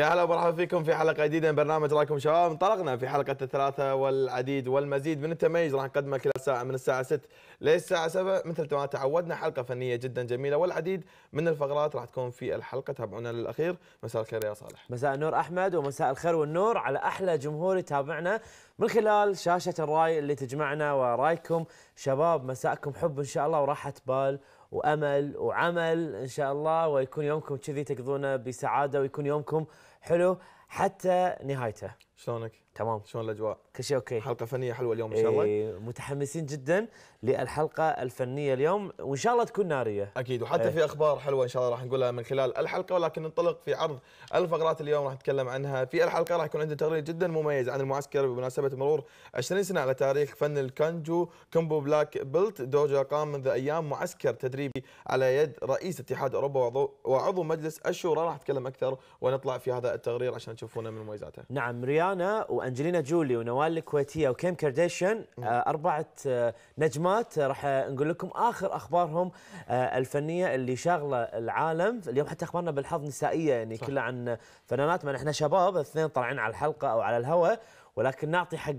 يا هلا ومرحبا فيكم في حلقه جديده من برنامج رايكم شباب انطلقنا في حلقه الثلاثه والعديد والمزيد من التميز راح نقدمه كل ساعه من الساعه 6 للساعه 7 مثل ما تعودنا حلقه فنيه جدا جميله والعديد من الفقرات راح تكون في الحلقه تابعونا للاخير مساء الخير يا صالح مساء النور احمد ومساء الخير والنور على احلى جمهور يتابعنا من خلال شاشه الراي اللي تجمعنا ورايكم شباب مساءكم حب ان شاء الله وراحه بال وامل وعمل ان شاء الله ويكون يومكم كذي تقضونه بسعاده ويكون يومكم حلو حتى نهايته شلونك؟ تمام شلون الاجواء؟ كل شيء اوكي حلقه فنيه حلوه اليوم ان شاء الله إيه متحمسين جدا للحلقه الفنيه اليوم وان شاء الله تكون ناريه اكيد وحتى إيه. في اخبار حلوه ان شاء الله راح نقولها من خلال الحلقه ولكن ننطلق في عرض الفقرات اليوم راح نتكلم عنها في الحلقه راح يكون عندنا تقرير جدا مميز عن المعسكر بمناسبه مرور 20 سنه على تاريخ فن الكانجو كومبو بلاك بيلت دوجا قام منذ ايام معسكر تدريبي على يد رئيس اتحاد اوروبا وعضو, وعضو مجلس الشورى راح نتكلم اكثر ونطلع في هذا التقرير عشان تشوفونه من مميزاته نعم ريال ريانا وانجلينا جولي ونوال الكويتيه وكيم كارديشيان آه، اربعه آه، نجمات آه، راح نقول لكم اخر اخبارهم الفنيه اللي شاغله العالم اليوم حتى اخبارنا بالحظ نسائيه يعني كلها عن فنانات ما احنا شباب اثنين طالعين على الحلقه او على الهواء ولكن نعطي حق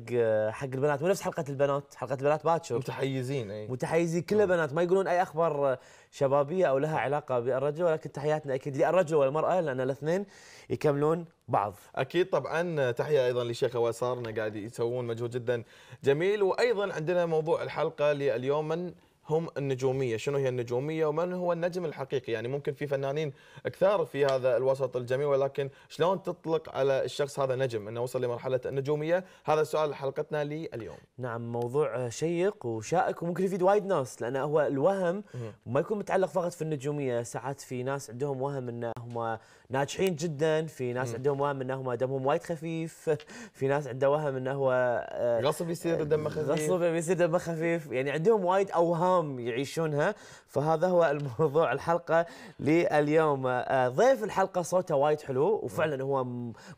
حق البنات ونفس حلقه البنات حلقه البنات باتشو متحيزين اي متحيزين كلها بنات ما يقولون اي اخبار شبابيه او لها علاقه بالرجل ولكن تحياتنا اكيد للرجل والمراه لان الاثنين يكملون بعض اكيد طبعا تحيه ايضا للشيخ وصارنا قاعد يسوون مجهود جدا جميل وايضا عندنا موضوع الحلقه لليوم من هم النجوميه، شنو هي النجوميه ومن هو النجم الحقيقي؟ يعني ممكن في فنانين كثار في هذا الوسط الجميل ولكن شلون تطلق على الشخص هذا نجم انه وصل لمرحله النجوميه؟ هذا سؤال حلقتنا لليوم. نعم موضوع شيق وشائك وممكن يفيد وايد ناس لان هو الوهم ما يكون متعلق فقط في النجوميه، ساعات في ناس عندهم وهم انهم ناجحين جدا، في ناس عندهم وهم انهم دمهم وايد خفيف، في ناس عنده وهم انه هو آه، غصب يصير آه، دمه خفيف غصب يصير دمه خفيف، يعني عندهم وايد اوهام اليوم يعيشونها فهذا هو الموضوع الحلقه لليوم آه، ضيف الحلقه صوته وايد حلو وفعلا هو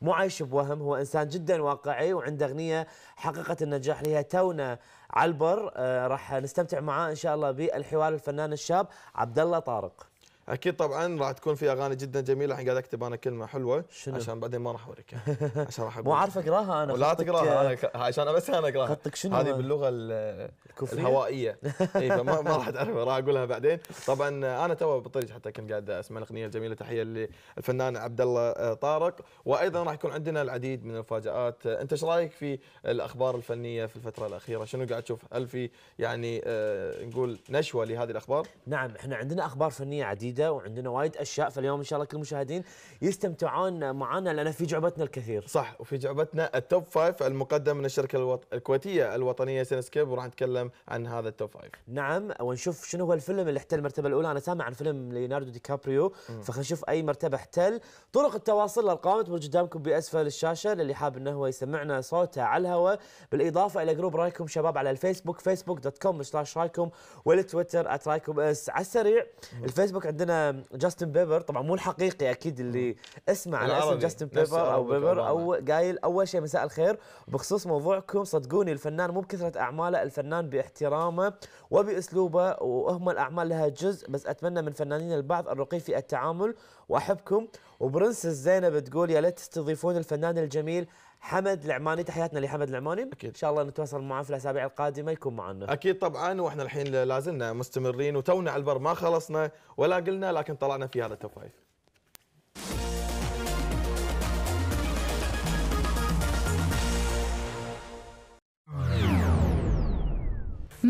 مو عايش بوهم هو انسان جدا واقعي وعنده اغنيه حققت النجاح لها تونا على البر آه، راح نستمتع معاه ان شاء الله بالحوار الفنان الشاب عبد الله طارق اكيد طبعا راح تكون في اغاني جدا جميله الحين قاعد اكتب انا كلمه حلوه شنو؟ عشان بعدين ما راح اوريك عشان راح مو عارف اقراها انا لا تقراها انا عشان بس انا اقراها خطك شنو هذه باللغه الكوفية. الهوائيه اي فما ما راح تعرفها راح اقولها بعدين طبعا انا تو بالطريق حتى كنت قاعد اسمع الاغنيه الجميله تحيه للفنان عبد الله آه، طارق وايضا راح يكون عندنا العديد من المفاجات انت ايش رايك في الاخبار الفنيه في الفتره الاخيره شنو قاعد تشوف هل في يعني آه، نقول نشوه لهذه الاخبار نعم احنا عندنا اخبار فنيه عديده جديده وعندنا وايد اشياء فاليوم ان شاء الله كل المشاهدين يستمتعون معنا لان في جعبتنا الكثير. صح وفي جعبتنا التوب فايف المقدم من الشركه الوط... الكويتيه الوطنيه سينسكيب وراح نتكلم عن هذا التوب فايف. نعم ونشوف شنو هو الفيلم اللي احتل المرتبه الاولى انا سامع عن فيلم ليوناردو دي كابريو فخلينا نشوف اي مرتبه احتل. طرق التواصل الارقام تمر قدامكم باسفل الشاشه للي حاب انه هو يسمعنا صوته على الهواء بالاضافه الى جروب رايكم شباب على الفيسبوك facebook.com/رايكم والتويتر @رايكم اس على السريع الفيسبوك عندنا عندنا جاستن بيبر طبعا مو الحقيقي اكيد اللي اسمع على اسم جاستن بيبر او بيبر او قايل اول شيء مساء الخير بخصوص موضوعكم صدقوني الفنان مو بكثره اعماله الفنان باحترامه وباسلوبه وهم الاعمال لها جزء بس اتمنى من فنانين البعض الرقي في التعامل واحبكم وبرنسس زينب تقول يا ليت تستضيفون الفنان الجميل حمد العماني تحياتنا لحمد العماني اكيد ان شاء الله نتواصل معاه في الاسابيع القادمه يكون معنا اكيد طبعا واحنا الحين لازلنا مستمرين وتونا على البر ما خلصنا ولا قلنا لكن طلعنا في هذا التوب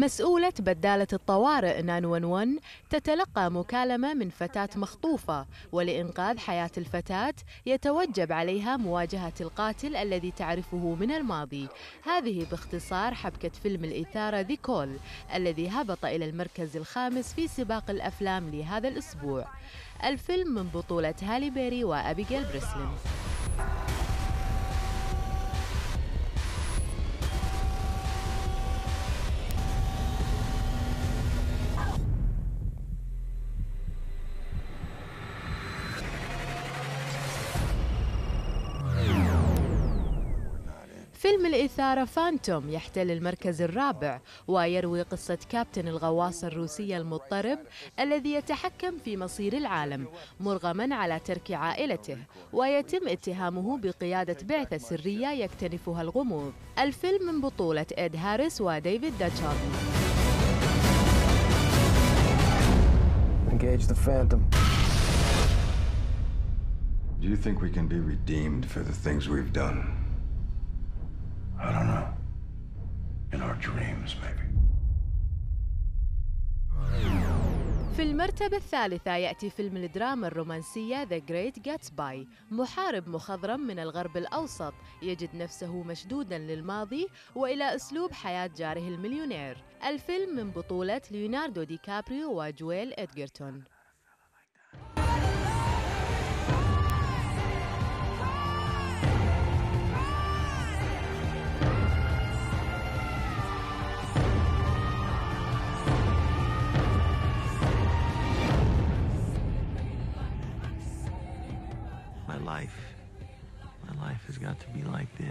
مسؤولة بدالة الطوارئ 911 تتلقى مكالمة من فتاة مخطوفة ولإنقاذ حياة الفتاة يتوجب عليها مواجهة القاتل الذي تعرفه من الماضي هذه باختصار حبكة فيلم الإثارة ذي كول الذي هبط إلى المركز الخامس في سباق الأفلام لهذا الأسبوع الفيلم من بطولة هالي بيري وأبيجيل بريسلين الإثارة فانتوم يحتل المركز الرابع ويروي قصة كابتن الغواصة الروسية المضطرب الذي يتحكم في مصير العالم مرغما على ترك عائلته ويتم اتهامه بقيادة بعثة سرية يكتنفها الغموض الفيلم من بطولة إد هاريس وديفيد داتشارلي Engage the Phantom. Do you think we can be redeemed for the things we've done? I don't know. In our dreams, maybe. في المرتبة الثالثة يأتي فيلم الدراما الرومانسية The Great Gatsby محارب مخضرم من الغرب الأوسط يجد نفسه مشدودا للماضي وإلى أسلوب حياة جاره المليونير الفيلم من بطولة ليوناردو دي كابريو وجويل إدغرتون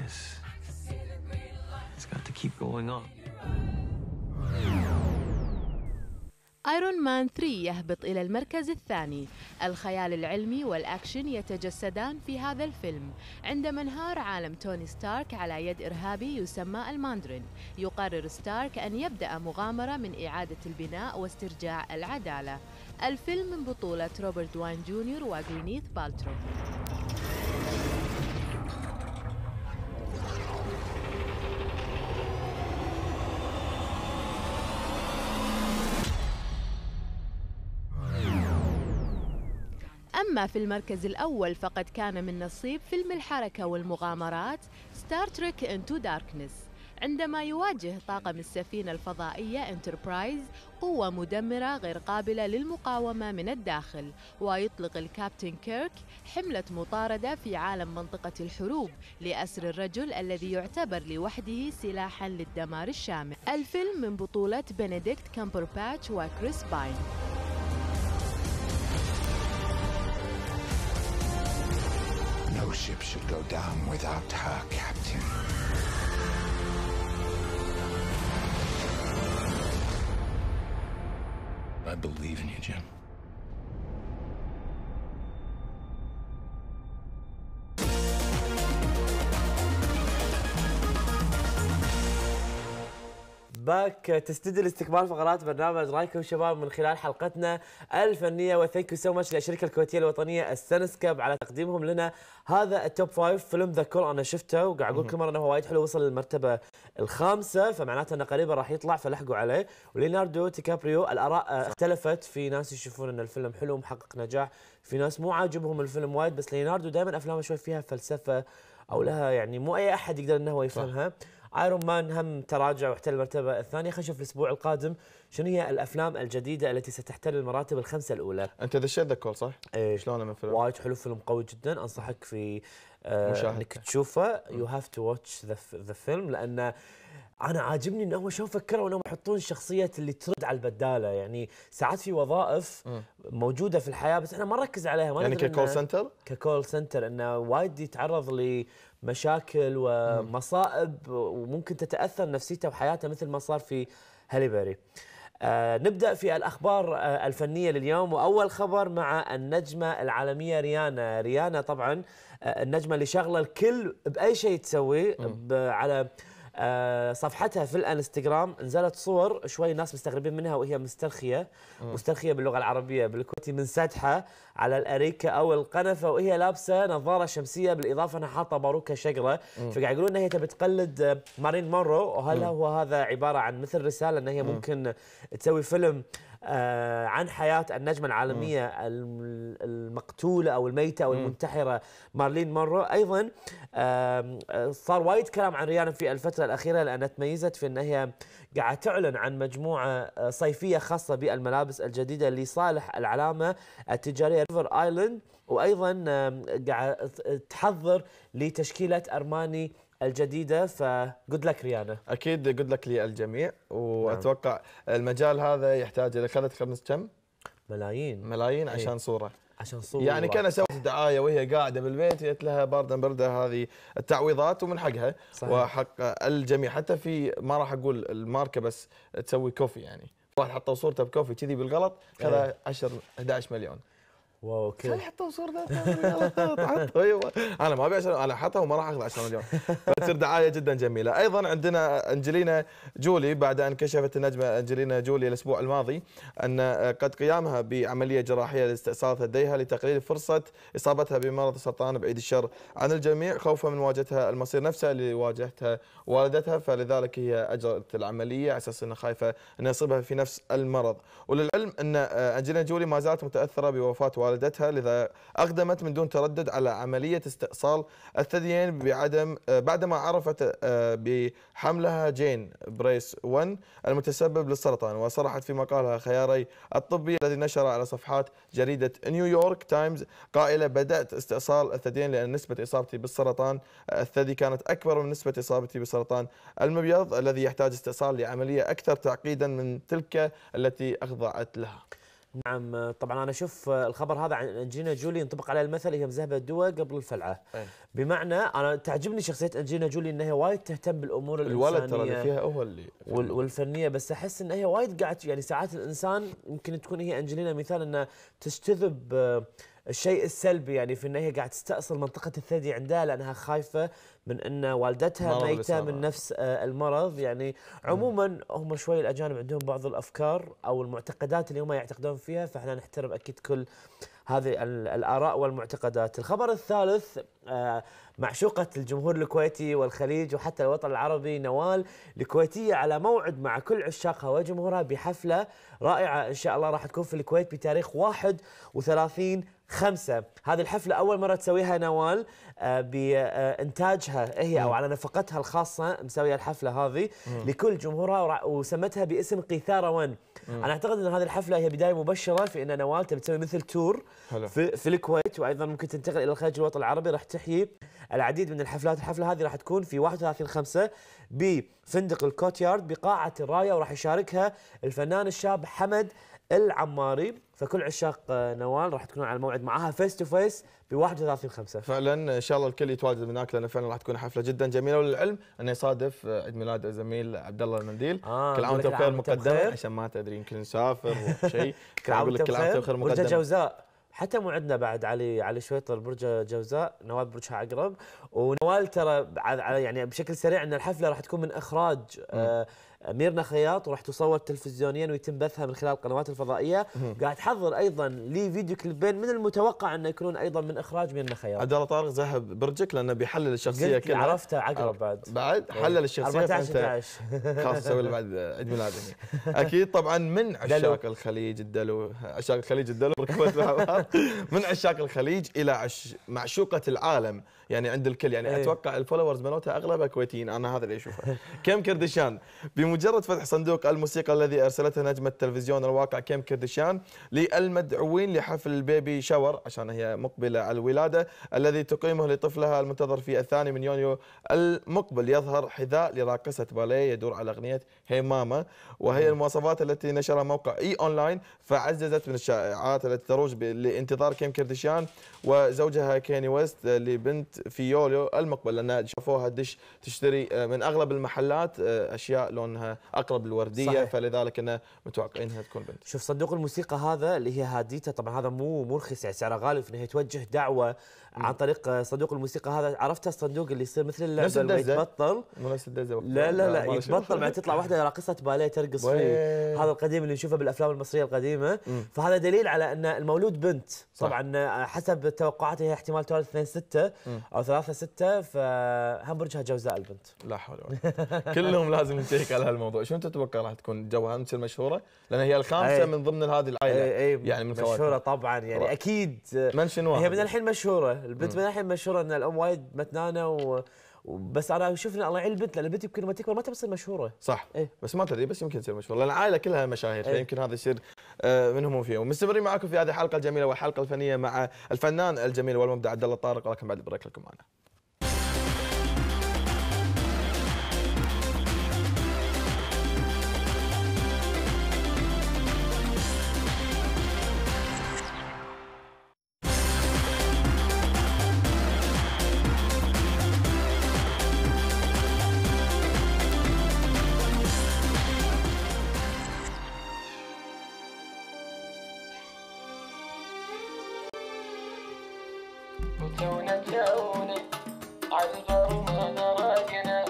this. It's got to keep going on. ايرون مان 3 يهبط إلى المركز الثاني الخيال العلمي والأكشن يتجسدان في هذا الفيلم عندما انهار عالم توني ستارك على يد إرهابي يسمى الماندرين يقرر ستارك أن يبدأ مغامرة من إعادة البناء واسترجاع العدالة الفيلم من بطولة روبرت وان جونيور وغرينيث بالترو أما في المركز الأول فقد كان من نصيب فيلم الحركة والمغامرات ستار تريك انتو داركنس عندما يواجه طاقم السفينة الفضائية انتربرايز قوة مدمرة غير قابلة للمقاومة من الداخل ويطلق الكابتن كيرك حملة مطاردة في عالم منطقة الحروب لأسر الرجل الذي يعتبر لوحده سلاحا للدمار الشامل الفيلم من بطولة بنديكت كامبرباتش وكريس باين ship should go down without her captain. I believe in you, Jim. باك تستدل استكمال فقرات برنامج رايكم شباب من خلال حلقتنا الفنيه وثانك يو سو ماتش للشركه الكويتيه الوطنيه السنسكاب على تقديمهم لنا هذا التوب فايف فيلم ذا كول انا شفته وقاعد اقول كل مره انه هو وايد حلو وصل للمرتبه الخامسه فمعناته انه قريبا راح يطلع فلحقوا عليه وليناردو تيكابريو الاراء اختلفت في ناس يشوفون ان الفيلم حلو ومحقق نجاح في ناس مو عاجبهم الفيلم وايد بس ليناردو دائما افلامه شوي فيها فلسفه او لها يعني مو اي احد يقدر انه هو يفهمها صح. ايرون مان هم تراجع واحتل المرتبه الثانيه خلينا نشوف الاسبوع القادم شنو هي الافلام الجديده التي ستحتل المراتب الخمسه الاولى انت دشيت ذا كول صح؟ ايه شلونه من فيلم؟ وايد حلو فيلم قوي جدا انصحك في آه انك تشوفه يو هاف تو واتش ذا فيلم لانه انا عاجبني انهم شلون فكروا انهم يحطون شخصيه اللي ترد على البداله يعني ساعات في وظائف موجوده في الحياه بس احنا ما نركز عليها ما يعني ككول سنتر ككول سنتر انه وايد يتعرض ل مشاكل ومصائب وممكن تتاثر نفسيته وحياته مثل ما صار في هاليبري. آه نبدا في الاخبار آه الفنيه لليوم واول خبر مع النجمه العالميه ريانا، ريانا طبعا آه النجمه اللي شغله الكل باي شيء تسويه على آه، صفحتها في الانستغرام نزلت صور شوي ناس مستغربين منها وهي مسترخيه مسترخيه باللغه العربيه بالكويتي منسدحه على الاريكه او القنفه وهي لابسه نظاره شمسيه بالاضافه انها حاطه باروكه شقره فقاعد يقولون انها هي تبي تقلد مارين مونرو وهل هو هذا عباره عن مثل رساله ان هي ممكن تسوي فيلم آه، عن حياة النجمة العالمية المقتولة أو الميتة أو المنتحرة مارلين مونرو أيضا صار وايد كلام عن ريانا في الفترة الأخيرة لأنها تميزت في أنها قاعدة تعلن عن مجموعة آه، صيفية خاصة بالملابس الجديدة لصالح العلامة التجارية ريفر آيلاند وأيضا قاعدة تحضر لتشكيلة أرماني الجديده فجود لك ريانا اكيد جود لك للجميع نعم. واتوقع نعم. المجال هذا يحتاج اذا اخذت خمس كم ملايين ملايين ايه. عشان صوره عشان صوره يعني كان سوت دعايه وهي قاعده بالبيت جت لها باردا برده هذه التعويضات ومن حقها صحيح. وحق الجميع حتى في ما راح اقول الماركه بس تسوي كوفي يعني واحد حطوا صورته بكوفي كذي بالغلط إيه. خذها 10 11 مليون وكده حتى صور ده ايوه انا ما ابي 10 انا حطها وما راح اخذ 10 مليون فتصير دعايه جدا جميله ايضا عندنا انجلينا جولي بعد ان كشفت النجمه انجلينا جولي الاسبوع الماضي ان قد قيامها بعمليه جراحيه لاستئصال ثديها لتقليل فرصه اصابتها بمرض السرطان بعيد الشر عن الجميع خوفا من مواجهتها المصير نفسه اللي واجهتها والدتها فلذلك هي اجرت العمليه على اساس انها خايفه ان يصيبها في نفس المرض وللعلم ان انجلينا جولي ما زالت متاثره بوفاه والدتها والدتها لذا أقدمت من دون تردد على عملية استئصال الثديين بعدم بعدما عرفت آه، بحملها جين بريس 1 المتسبب للسرطان وصرحت في مقالها خياري الطبي الذي نشر على صفحات جريدة نيويورك تايمز قائلة بدأت استئصال الثديين لأن نسبة إصابتي بالسرطان آه، الثدي كانت أكبر من نسبة إصابتي بسرطان المبيض الذي يحتاج استئصال لعملية أكثر تعقيدا من تلك التي أخضعت لها نعم طبعا انا اشوف آه، الخبر هذا عن انجينا جولي ينطبق عليها المثل هي مذهبه الدواء قبل الفلعه أيه. بمعنى انا تعجبني شخصيه انجينا جولي انها هي وايد تهتم بالامور الولد الانسانيه الولد ترى فيها هو اللي والفنيه بس احس انها هي وايد قاعد يعني ساعات الانسان يمكن تكون هي انجلينا مثال انها تجتذب آه، الشيء السلبي يعني في انها هي قاعد تستأصل منطقة الثدي عندها لأنها خايفة من ان والدتها ميته من نفس آه، المرض يعني عموما هم شوي الاجانب عندهم بعض الافكار او المعتقدات اللي هم يعتقدون فيها فاحنا نحترم اكيد كل هذه الاراء والمعتقدات الخبر الثالث آه، معشوقة الجمهور الكويتي والخليج وحتى الوطن العربي نوال الكويتية على موعد مع كل عشاقها وجمهورها بحفلة رائعة إن شاء الله راح تكون في الكويت بتاريخ 31 خمسة هذه الحفلة أول مرة تسويها نوال آه، بإنتاجها هي أو على نفقتها الخاصة مسوية الحفلة هذه لكل جمهورها وسمتها باسم قيثارة ون أنا أعتقد أن هذه الحفلة هي بداية مبشرة في أن نوال تبي تسوي مثل تور في, في الكويت وأيضا ممكن تنتقل إلى الخارج الوطن العربي راح تحيي العديد من الحفلات الحفله هذه راح تكون في 31 5 بفندق الكوتيارد بقاعه الرايه وراح يشاركها الفنان الشاب حمد العماري فكل عشاق آه، نوال راح تكونون على الموعد معاها فيس تو فيس ب 31 5 فعلا ان شاء الله الكل يتواجد هناك لان فعلا راح تكون حفله جدا جميله وللعلم انه يصادف آه، عيد ميلاد الزميل عبد الله المنديل آه كل عام وانت بخير مقدم عشان ما تدري يمكن نسافر وشيء كل عام وانت بخير مقدم وجه جوزاء حتى مو عندنا بعد علي علي شويطر برج جوزاء نوال برجها عقرب ونوال ترى يعني بشكل سريع ان الحفله راح تكون من اخراج آه ميرنا خياط وراح تصور تلفزيونيا ويتم بثها من خلال القنوات الفضائيه قاعد تحضر ايضا لي فيديو كليبين من المتوقع انه يكونون ايضا من اخراج ميرنا خياط عبد الله طارق ذهب برجك لانه بيحلل الشخصيه كلها عرفته عقرب بعد بعد إيه. حلل الشخصيه 14 11 خلاص سوي بعد عيد ميلاد اكيد طبعا من عشاق الخليج الدلو عشاق الخليج الدلو ركبت من عشاق الخليج الى عش... معشوقه العالم يعني عند الكل يعني أيه. اتوقع الفولورز مالتها اغلبها كويتيين انا هذا اللي اشوفه كيم كردشان بمجرد فتح صندوق الموسيقى الذي ارسلته نجمه التلفزيون الواقع كيم كردشان للمدعوين لحفل البيبي شاور عشان هي مقبله على الولاده الذي تقيمه لطفلها المنتظر في الثاني من يونيو المقبل يظهر حذاء لراقصه باليه يدور على اغنيه هي ماما وهي المواصفات التي نشرها موقع اي اونلاين فعززت من الشائعات التي تروج لانتظار كيم كردشيان وزوجها كيني ويست لبنت في يوليو المقبل لان شافوها دش تشتري آه، من اغلب المحلات آه، اشياء لونها اقرب للورديه فلذلك انه متوقع انها تكون بنت شوف صندوق الموسيقى هذا اللي هي هاديته طبعا هذا مو مرخص يعني سعره غالي فانه يتوجه دعوه عن طريق صندوق الموسيقى هذا عرفت الصندوق اللي يصير مثل اللعبه اللي يتبطل نفس الدزة لا لا لا يتبطل بعد تطلع واحده راقصه باليه ترقص فيه هذا القديم اللي نشوفه بالافلام المصريه القديمه مم. فهذا دليل على ان المولود بنت صح. طبعا حسب توقعاتي هي احتمال تولد 2 6 او 3 6 فهمبرجها جوزاء البنت لا حول ولا كلهم لازم ننتهك على هالموضوع شو انت تتوقع راح تكون جوها تصير المشهوره لان هي الخامسه أي. من ضمن هذه العائله أي أي يعني من مشهوره طبعا يعني اكيد منشن واحد هي من الحين مشهوره البنت من الحين مشهوره ان الام وايد متنانه و... بس انا شفنا الله يعين البنت لان البنت يمكن ما تكبر ما تصير مشهوره صح إيه؟ بس ما تدري بس يمكن تصير مشهوره لان العائله كلها مشاهير إيه؟ فيمكن هذا يصير آه، منهم وفيهم مستمرين معكم في هذه الحلقه الجميله والحلقه الفنيه مع الفنان الجميل والمبدع عبد الله طارق ولكن بعد بريك لكم معنا كونك وعشقنا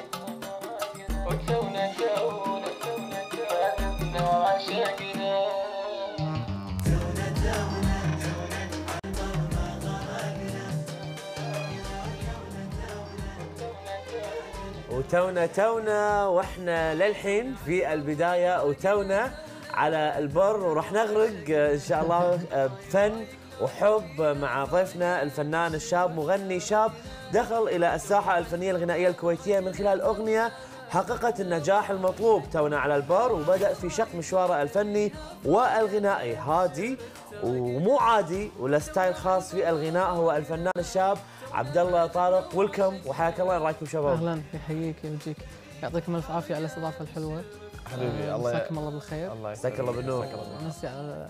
وتونا تونا واحنا للحين في البدايه وتونا على البر وراح نغرق ان شاء الله بفن وحب مع ضيفنا الفنان الشاب مغني شاب دخل إلى الساحة الفنية الغنائية الكويتية من خلال أغنية حققت النجاح المطلوب تونا على البار وبدأ في شق مشواره الفني والغنائي هادي ومو عادي وله ستايل خاص في الغناء هو الفنان الشاب عبد الله طارق ويلكم وحياك الله إيه رايكم شباب اهلا يحييك يمجيك يعطيكم الف عافيه على الاستضافه الحلوه حبيبي آه الله مساكم الله بالخير الله يسعدك الله بالنور مسي على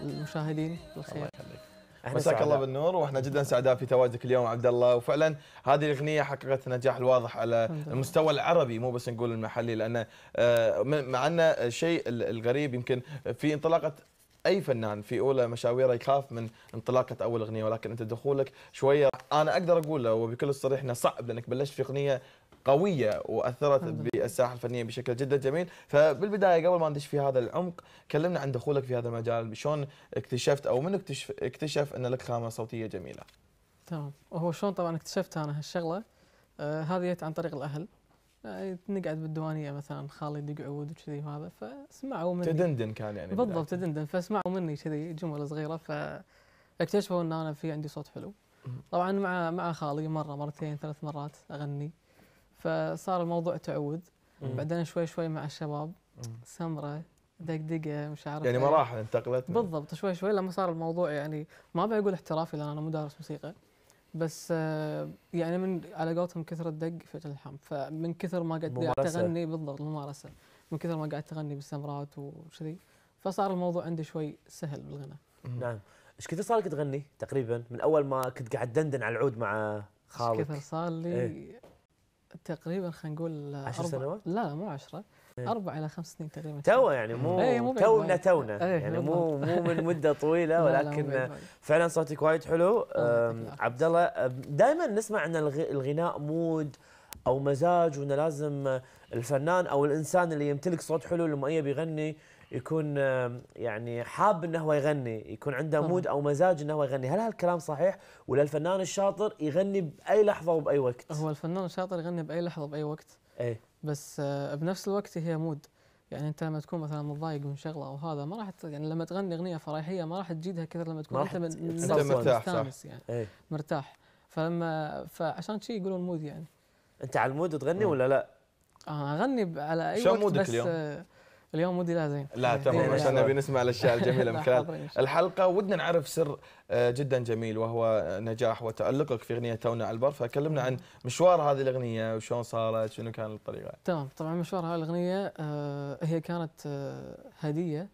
المشاهدين بالخير الله مساك الله بالنور واحنا جدا سعداء في تواجدك اليوم عبد الله وفعلا هذه الاغنيه حققت نجاح الواضح على المستوى العربي مو بس نقول المحلي لان آه، مع ان الشيء الغريب يمكن في انطلاقه اي فنان في اولى مشاويره يخاف من انطلاقه اول اغنيه ولكن انت دخولك شويه انا اقدر اقول وبكل الصريح انه صعب لانك بلشت في اغنيه قويه واثرت بالساحه الفنيه بشكل جدا جميل فبالبدايه قبل ما ندش في هذا العمق كلمنا عن دخولك في هذا المجال شلون اكتشفت او من اكتشف اكتشف ان لك خامه صوتيه جميله تمام وهو شلون طبعا اكتشفت انا هالشغله آه هذه عن طريق الاهل آه، نقعد بالديوانيه مثلا خالي يدق عود وكذي وهذا فسمعوا مني تدندن كان يعني بالضبط تدندن فسمعوا مني كذي جمل صغيره فاكتشفوا ان انا في عندي صوت حلو طبعا مع مع خالي مره مرتين ثلاث مرات اغني فصار الموضوع تعود بعدين شوي شوي مع الشباب سمره دقدقه مش عارف يعني إيه. مراحل انتقلت بالضبط شوي شوي لما صار الموضوع يعني ما بقول احترافي لان انا مو دارس موسيقى بس آه، يعني من على قولتهم كثر الدق في الحم فمن كثر ما قاعد تغني بالضبط الممارسه من كثر ما قاعد تغني بالسمرات وشذي فصار الموضوع عندي شوي سهل بالغنى نعم ايش كثر صار لك تغني تقريبا من اول ما كنت قاعد دندن على العود مع خالك ايش كثر صار لي إيه؟ تقريبا خلينا نقول 10 سنوات؟ لا مو 10 إيه. اربع الى خمس سنين تقريبا تو يعني, إيه، إيه، يعني مو مو تونا تونا يعني مو مو من مده طويله ولكن فعلا صوتك وايد حلو عبد الله دائما نسمع ان الغناء مود او مزاج وانه لازم الفنان او الانسان اللي يمتلك صوت حلو لما يبي يغني يكون يعني حاب انه هو يغني يكون عنده مود او مزاج انه هو يغني هل هالكلام صحيح ولا الفنان الشاطر يغني باي لحظه وباي وقت هو الفنان الشاطر يغني باي لحظه وباي وقت اي بس آه، بنفس الوقت هي مود يعني انت لما تكون مثلا متضايق من شغله او هذا ما راح يعني لما تغني اغنيه فرحيه ما راح تجيدها كثر لما تكون انت مرتاح مستانس يعني ايه؟ مرتاح فلما فعشان شي يقولون مود يعني انت على المود تغني ولا لا؟ آه اغني على اي وقت مودك بس اليوم؟ آه، اليوم ودي لا زين لا إيه، تمام إيه، عشان نبي نسمع الاشياء الجميله من خلال الحلقه ودنا نعرف سر آه، جدا جميل وهو نجاح وتالقك في اغنيه تونا على البر فكلمنا عن مشوار هذه الاغنيه وشلون صارت شنو كان الطريقه تمام طبعا مشوار هذه الاغنيه آه، هي كانت آه، هديه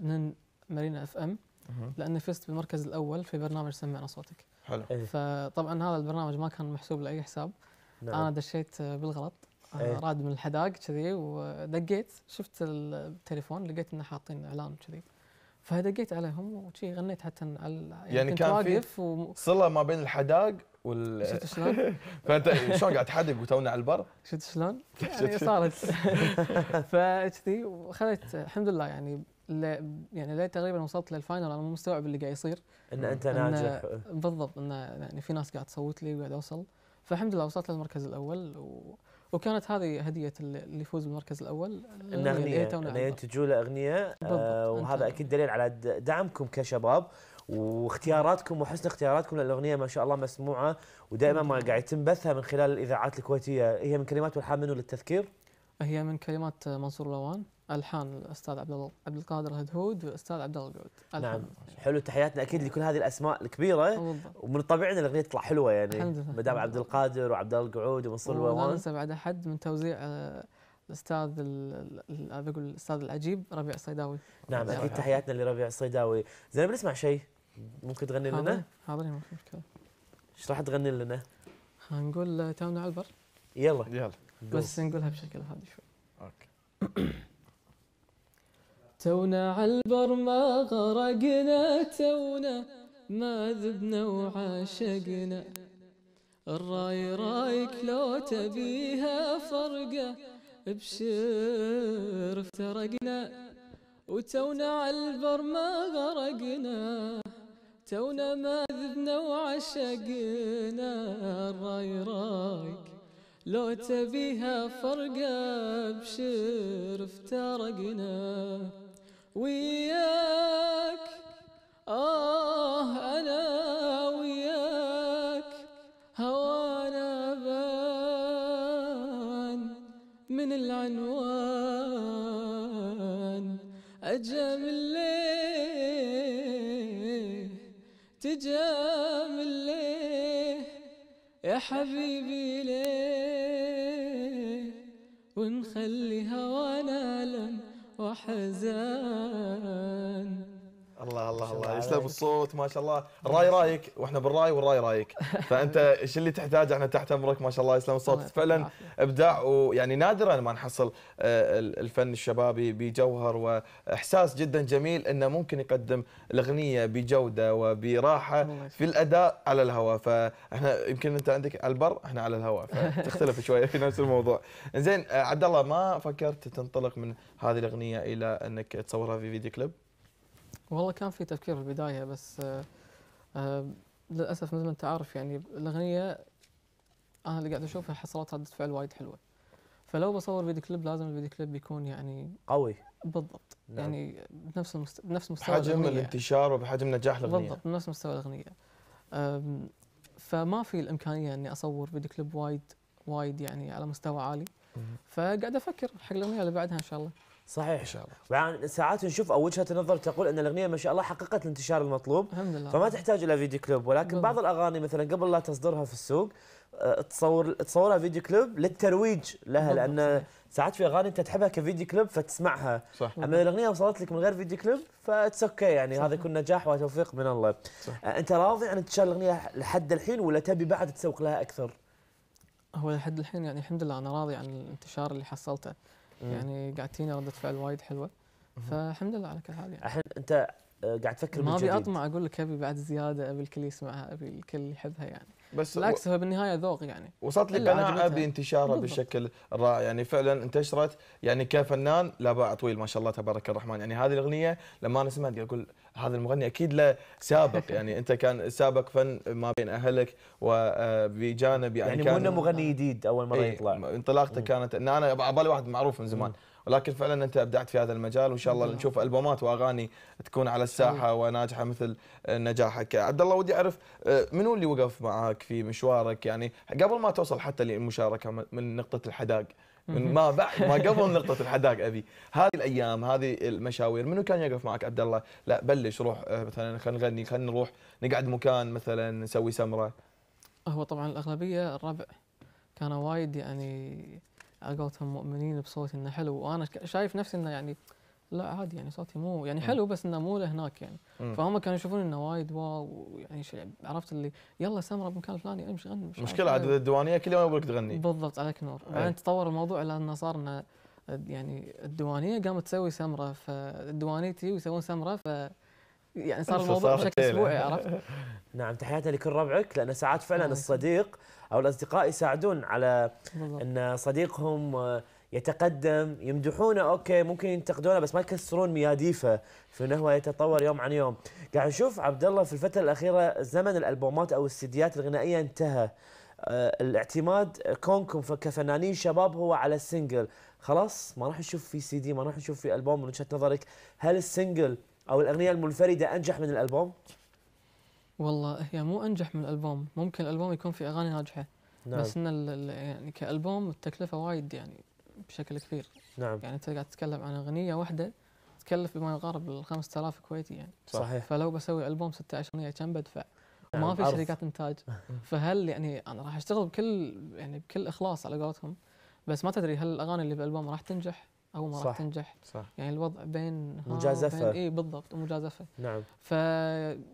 من مارينا اف ام لاني فزت بالمركز الاول في برنامج سمعنا صوتك حلو إيه. فطبعا هذا البرنامج ما كان محسوب لاي حساب نعم. انا دشيت بالغلط أيه. راد من الحداق كذي ودقيت شفت التليفون لقيت انه حاطين اعلان كذي فدقيت عليهم وشي غنيت حتى على يعني, يعني كان واقف و... صله ما بين الحداق وال شفت شلون؟ فانت شلون قاعد تحدق وتونا على البر؟ شفت شلون؟ يعني صارت فكذي وخذيت الحمد لله يعني يعني ليه تقريبا وصلت للفاينل انا مو مستوعب اللي قاعد يصير ان انت ناجح إيه. إن بالضبط انه يعني في ناس قاعد تصوت لي وقاعد اوصل فالحمد لله وصلت للمركز الاول و وكانت هذه هديه اللي يفوز بالمركز الاول ان اغنيه ان ينتجوا له اغنيه آه، وهذا اكيد دليل على دعمكم كشباب واختياراتكم وحسن اختياراتكم للاغنيه ما شاء الله مسموعه ودائما ما قاعد يتم بثها من خلال الاذاعات الكويتيه هي من كلمات والحان منه للتذكير هي من كلمات منصور لوان الحان الاستاذ عبد عبد القادر هدهود والاستاذ عبد الله القعود نعم حلو تحياتنا اكيد لكل نعم. هذه الاسماء الكبيره ومن الطبيعي ان الاغنيه تطلع حلوه يعني مدام عبد القادر وعبد الله القعود ومنصور لوان لا ننسى بعد احد من توزيع آه، الاستاذ بقول الاستاذ العجيب ربيع الصيداوي نعم اكيد نعم. تحياتنا لربيع الصيداوي زين بنسمع شيء ممكن تغني لنا؟ حاضر ما في مشكله ايش راح تغني لنا؟ هنقول تونا على البر يلا يلا بس نقولها بشكل هادي شوي اوكي تونا عالبر ما غرقنا تونا ما ذبنا وعاشقنا الراي رايك لو تبيها فرقه ابشر افترقنا وتونا عالبر ما غرقنا تونا ما ذبنا وعشقنا الراي رايك لو تبيها فرقة بشر افترقنا وياك آه أنا وياك هوانا بان من العنوان أجمل ليه تجامل يا حبيبي ليه ونخلي هوانا ألم وحزان الله الله الله يسلم الصوت ما شاء الله الراي رايك واحنا بالراي والراي رايك فانت ايش اللي تحتاجه احنا تحت امرك ما شاء الله يسلم الصوت فعلا ابداع ويعني نادرا ما نحصل آه، الفن الشبابي بجوهر واحساس جدا جميل انه ممكن يقدم الاغنيه بجوده وبراحه في الاداء على الهواء فاحنا يمكن انت عندك على البر احنا على الهواء فتختلف شويه في نفس الموضوع زين آه، عبد الله ما فكرت تنطلق من هذه الاغنيه الى انك تصورها في فيديو كليب والله كان في تفكير في البدايه بس آه آه للاسف مثل ما انت عارف يعني الاغنيه انا اللي قاعد اشوفها حصلت رده فعل وايد حلوه فلو بصور فيديو كليب لازم الفيديو كليب يكون يعني قوي بالضبط نعم. يعني بنفس المست... بنفس مستوى بحجم الأغنية. الانتشار وبحجم نجاح الاغنيه بالضبط بنفس مستوى الاغنيه فما في الامكانيه اني اصور فيديو كليب وايد وايد يعني على مستوى عالي فقاعد افكر حق الاغنيه اللي بعدها ان شاء الله صحيح ان شاء الله ساعات نشوف او وجهه نظر تقول ان الاغنيه ما شاء الله حققت الانتشار المطلوب الحمد لله فما تحتاج الى فيديو كليب ولكن بعض الاغاني مثلا قبل لا تصدرها في السوق آه، تصور تصورها فيديو كليب للترويج لها لان ساعات في اغاني انت تحبها كفيديو كليب فتسمعها صح. اما الاغنيه وصلت لك من غير فيديو كليب فاتس اوكي يعني صح. هذا يكون نجاح وتوفيق من الله صح. آه، انت راضي عن انتشار الاغنيه لحد الحين ولا تبي بعد تسوق لها اكثر؟ هو لحد الحين يعني الحمد لله انا راضي عن الانتشار اللي حصلته يعني قاعد تجيني رده فعل وايد حلوه فالحمد لله على كل حال يعني. الحين انت آه، قاعد تفكر ما ابي اطمع اقول لك ابي بعد زياده ابي الكل يسمعها ابي الكل يحبها يعني بس بالعكس هو بالنهايه ذوق يعني وصلت لي قناعه بانتشارها بالشكل الرائع يعني فعلا انتشرت يعني كفنان لا باع طويل ما شاء الله تبارك الرحمن يعني هذه الاغنيه لما انا سمعت اقول هذا المغني اكيد له سابق يعني انت كان سابق فن ما بين اهلك وبجانب آه، يعني يعني مو انه مغني جديد اول مره إيه، يطلع انطلاقته كانت ان انا على بالي واحد معروف من زمان مم. ولكن فعلا انت ابدعت في هذا المجال وان شاء الله نشوف البومات واغاني تكون على الساحه وناجحه مثل نجاحك عبد الله ودي اعرف آه، منو اللي وقف معك في مشوارك يعني قبل ما توصل حتى للمشاركه من نقطه الحداق من ما بعد ما قبل نقطة الحداق أبي هذه الأيام هذه المشاوير منو كان يقف معك عبد الله لا بلش روح آه، مثلا خلينا نغني خلينا نروح نقعد مكان مثلا نسوي سمرة هو طبعا الأغلبية الربع كانوا وايد يعني على قولتهم مؤمنين بصوتي انه حلو وانا شايف نفسي انه يعني لا عادي يعني صوتي مو يعني حلو بس انه مو لهناك يعني فهم كانوا يشوفون انه وايد واو يعني عرفت اللي يلا سمره بمكان الفلاني امشي غني مش مشكله عاد الديوانيه كل يوم يقول لك تغني بالضبط عليك نور إيه. بعدين تطور الموضوع الى انه صار انه يعني الديوانيه قامت تسوي سمره فالديوانيتي ويسوون سمره ف يعني صار الموضوع بشكل اسبوعي عرفت؟ نعم تحياتي لكل ربعك لان ساعات فعلا الصديق او الاصدقاء يساعدون على ان صديقهم يتقدم يمدحونه اوكي ممكن ينتقدونه بس ما يكسرون مياديفه في انه هو يتطور يوم عن يوم قاعد نشوف عبد الله في الفتره الاخيره زمن الالبومات او السيديات الغنائيه انتهى آه، الاعتماد كونكم كفنانين شباب هو على السنجل خلاص ما راح نشوف في سي دي ما راح نشوف في البوم من وجهه نظرك هل السنجل او الاغنيه المنفرده انجح من الالبوم والله هي مو انجح من الالبوم ممكن الالبوم يكون في اغاني ناجحه نعم. بس ان يعني كالبوم التكلفه وايد يعني بشكل كبير نعم يعني انت قاعد تتكلم عن اغنيه واحده تكلف بما يقارب ال 5000 كويتي يعني صحيح فلو بسوي البوم 16 اغنيه كم بدفع؟ وما نعم، ما في شركات انتاج فهل يعني انا راح اشتغل بكل يعني بكل اخلاص على قولتهم بس ما تدري هل الاغاني اللي بالالبوم راح تنجح اول ما راح تنجح صح يعني الوضع بين مجازفه اي بالضبط ومجازفه نعم ف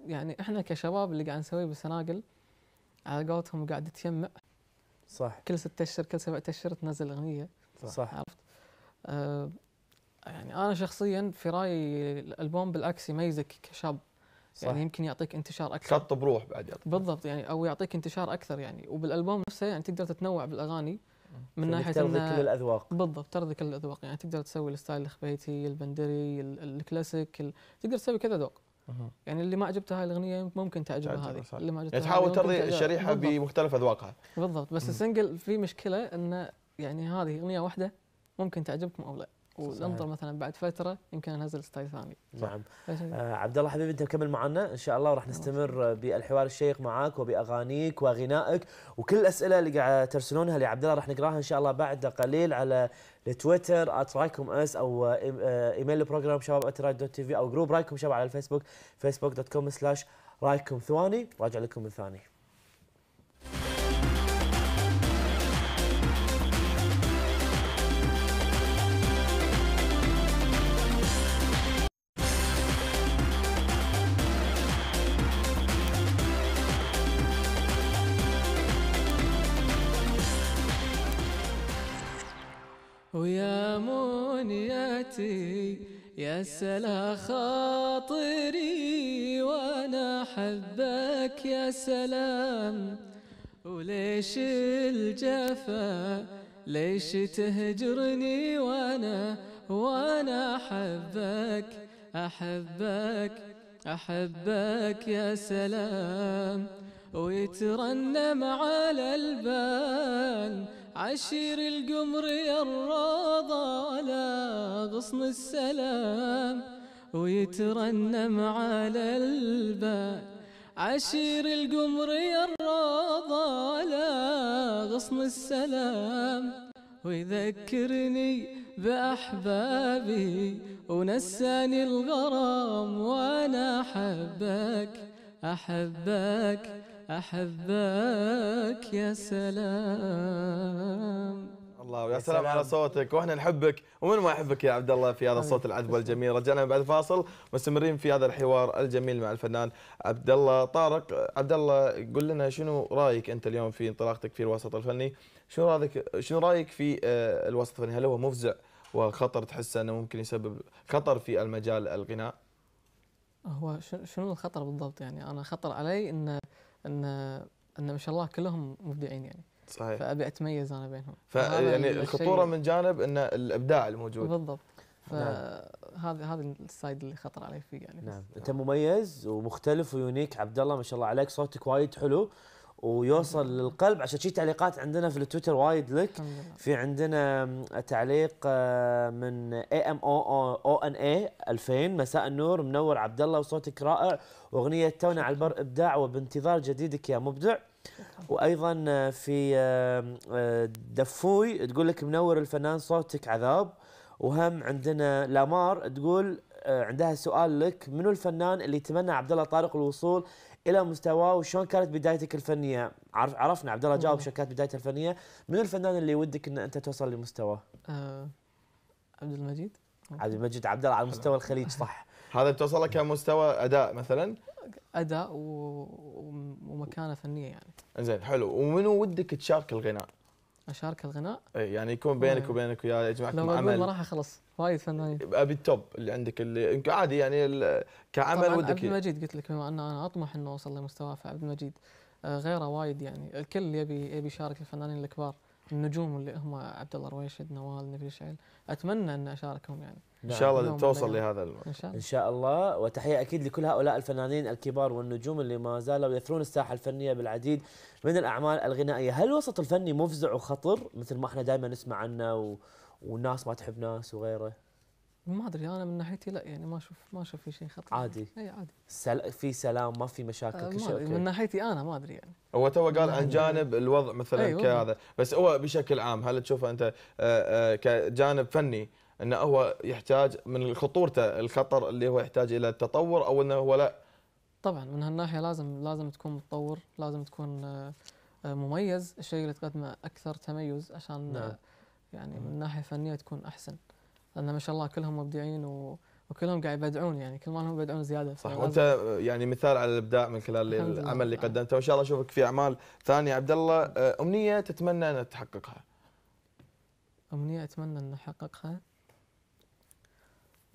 يعني احنا كشباب اللي قاعد نسويه بالسناقل على قولتهم قاعد تجمع صح كل ست اشهر كل سبع اشهر تنزل اغنيه صح, صح. عرفت؟ آه، يعني انا شخصيا في رايي الالبوم بالعكس يميزك كشاب صح. يعني يمكن يعطيك انتشار اكثر شط بروح بعد يعطيك بالضبط يعني او يعطيك انتشار اكثر يعني وبالالبوم نفسه يعني تقدر تتنوع بالاغاني من يعني ناحيه ترضي كل الاذواق بالضبط ترضي كل الاذواق يعني تقدر تسوي الستايل الخبيتي البندري الكلاسيك تقدر تسوي كذا ذوق يعني اللي ما عجبته هاي الاغنيه ممكن تعجبها هذه اللي ما عجبته يعني تحاول ترضي الشريحه بمختلف اذواقها بالضبط بس السنجل في مشكله انه يعني هذه اغنيه واحده ممكن تعجبكم او لا وننظر مثلا بعد فتره يمكن انزل ستايل ثاني نعم آه عبد الله حبيبي انت مكمل معنا ان شاء الله وراح نستمر بالحوار الشيق معاك وباغانيك وغنائك وكل الاسئله اللي قاعد ترسلونها لعبد الله راح نقراها ان شاء الله بعد قليل على التويتر @رايكم اس او آه، آه، ايميل البروجرام شباب دوت تي في او جروب رايكم شباب على الفيسبوك سلاش رايكم ثواني راجع لكم من ثاني ويا منيتي يا سلا خاطري وانا احبك يا سلام وليش الجفا ليش تهجرني وانا وانا احبك احبك احبك يا سلام ويترنم على البال عشير القمر يا الراضى على غصن السلام ويترنم على البال عشير القمر يا الراضى على غصن السلام ويذكرني بأحبابي ونساني الغرام وأنا أحبك أحبك أحبك يا سلام الله ويا سلام, على صوتك واحنا نحبك ومن ما يحبك يا عبد الله في هذا الصوت العذب الجميل رجعنا بعد فاصل مستمرين في هذا الحوار الجميل مع الفنان عبد الله طارق عبد الله قل لنا شنو رايك انت اليوم في انطلاقتك في الوسط الفني شنو رايك شنو رايك في آه، الوسط الفني هل هو مفزع وخطر تحسه انه ممكن يسبب خطر في المجال الغناء هو شنو الخطر بالضبط يعني انا خطر علي ان ان ان ما شاء الله كلهم مبدعين يعني صحيح فابي اتميز انا بينهم ف يعني الخطوره من جانب ان الابداع الموجود بالضبط فهذا نعم. هذا السايد اللي خطر علي فيه يعني نعم انت مميز ومختلف ويونيك عبد الله ما شاء الله عليك صوتك وايد حلو ويوصل للقلب عشان شي تعليقات عندنا في التويتر وايد لك في عندنا تعليق آه، من اي ام او او ان اي 2000 مساء النور منور عبد الله وصوتك رائع واغنيه تونا على البر ابداع وبانتظار جديدك يا مبدع وايضا آه، في آه، دفوي تقول لك منور الفنان صوتك عذاب وهم عندنا لامار تقول عندها سؤال لك منو الفنان اللي يتمنى عبد الله طارق الوصول الى مستواه وشلون كانت بدايتك الفنيه عرف عرفنا عبد الله جاوب شلون كانت بدايته الفنيه من الفنان اللي ودك ان انت توصل لمستواه أه عبد المجيد عبد المجيد عبد الله على مستوى الخليج صح هذا توصله كمستوى اداء مثلا اداء ومكانه فنيه يعني زين حلو ومنو ودك تشارك الغناء اشارك الغناء؟ اي يعني يكون بينك إيه. وبينك وياه يجمعك لو ما راح اخلص وايد فنانين ابي التوب اللي عندك اللي عادي يعني كعمل ودك عبد يعني. المجيد قلت لك بما ان انا اطمح انه اوصل لمستواه فعبد المجيد آه، غيره وايد يعني الكل يبي يبي يشارك الفنانين الكبار النجوم اللي هم عبد الله رويشد نوال نبيل شعيل اتمنى ان اشاركهم يعني ان نعم. شاء الله توصل لهذا الوقت ان شاء الله, إن شاء الله وتحيه اكيد لكل هؤلاء الفنانين الكبار والنجوم اللي ما زالوا يثرون الساحه الفنيه بالعديد من الاعمال الغنائيه، هل الوسط الفني مفزع وخطر مثل ما احنا دائما نسمع عنه و... والناس ما تحب ناس وغيره؟ ما ادري انا من ناحيتي لا يعني ما اشوف ما اشوف في شيء خطر عادي اي عادي سل... في سلام ما في مشاكل آه، كل شيء من ناحيتي انا ما ادري يعني هو تو قال عن جانب الوضع مثلا أيوة. كهذا أيوة. بس هو بشكل عام هل تشوفه انت آه، آه، كجانب فني انه هو يحتاج من خطورته الخطر اللي هو يحتاج الى التطور او انه هو لا طبعا من هالناحيه لازم لازم تكون متطور لازم تكون آه، آه، مميز الشيء اللي تقدمه اكثر تميز عشان آه، نعم. يعني من ناحيه فنيه تكون احسن لان ما شاء الله كلهم مبدعين و وكلهم قاعد يبدعون يعني كل ما لهم يبدعون زياده صح وانت يعني مثال على الابداع من خلال العمل اللي قدمته وان شاء الله اشوفك في اعمال ثانيه عبد الله امنيه تتمنى ان تحققها امنيه اتمنى ان احققها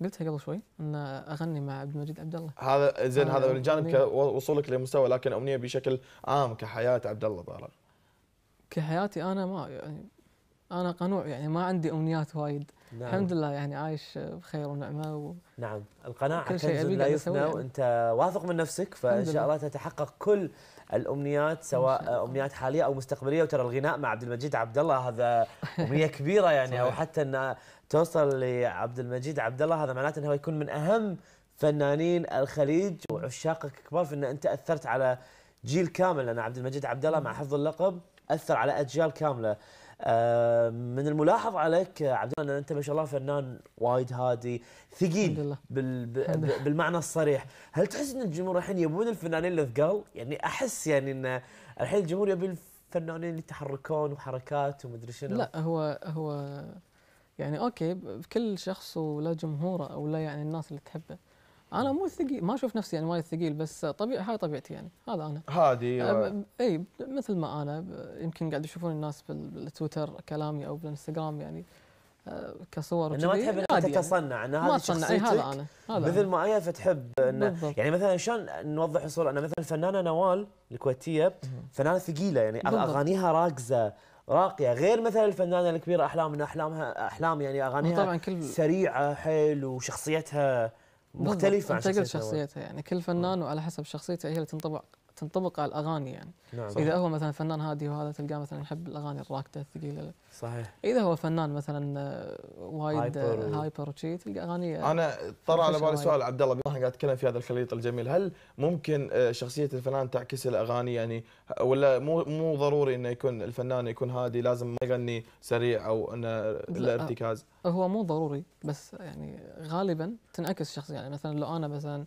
قلتها قبل شوي ان اغني مع عبد المجيد عبد الله هذا زين هذا من آه، جانب وصولك لمستوى لكن امنيه بشكل عام كحياه عبد الله طارق كحياتي انا ما يعني انا قنوع يعني ما عندي امنيات وايد نعم. الحمد لله يعني عايش بخير ونعمه و... نعم القناعه شيء لا يفنى وانت واثق من نفسك فان شاء الله تتحقق كل الامنيات سواء امنيات حاليه او مستقبليه وترى الغناء مع عبد المجيد عبد الله هذا امنيه كبيره يعني او حتى ان توصل لعبد المجيد عبد الله هذا معناته انه يكون من اهم فنانين الخليج وعشاقك كبار في ان انت اثرت على جيل كامل لان عبد المجيد عبد الله مع حفظ اللقب اثر على اجيال كامله آه، من الملاحظ عليك عبد الله ان انت ما شاء الله فنان وايد هادي ثقيل بال... بالمعنى الصريح هل تحس ان الجمهور الحين يبون الفنانين الثقال يعني احس يعني ان الحين الجمهور يبي الفنانين اللي يتحركون وحركات ومدري شنو لا هو هو يعني اوكي كل شخص وله جمهوره او له يعني الناس اللي تحبه انا مو ثقيل ما اشوف نفسي يعني وايد ثقيل بس طبيعي هاي طبيعتي يعني هذا انا هادي و... اي مثل ما انا يمكن قاعد يشوفون الناس بالتويتر كلامي او بالانستغرام يعني أه، كصور انه ما تحب انك تتصنع ان هذه شخصيتك هذا انا هذا مثل ما هي فتحب انه يعني مثلا شلون نوضح الصوره انا مثلا الفنانه نوال الكويتيه فنانه ثقيله يعني اغانيها راكزه راقيه غير مثلا الفنانه الكبيره احلام ان احلامها احلام يعني اغانيها طبعا كل سريعه حيل وشخصيتها مختلفه عن شخصيتها يعني كل فنان وعلى حسب شخصيته هي اللي تنطبق تنطبق على الاغاني يعني نعم اذا هو مثلا فنان هادي وهذا تلقاه مثلا يحب الاغاني الراكده الثقيله صحيح اذا هو فنان مثلا آه، وايد آه، هايبر وشي تلقى اغاني آه، انا طرى على بالي سؤال عبد الله قاعد اتكلم في هذا الخليط الجميل هل ممكن شخصيه الفنان تعكس الاغاني يعني ولا مو مو ضروري انه يكون الفنان يكون هادي لازم ما يغني سريع او انه الارتكاز ارتكاز هو مو ضروري بس يعني غالبا تنعكس الشخصيه يعني مثلا لو انا مثلا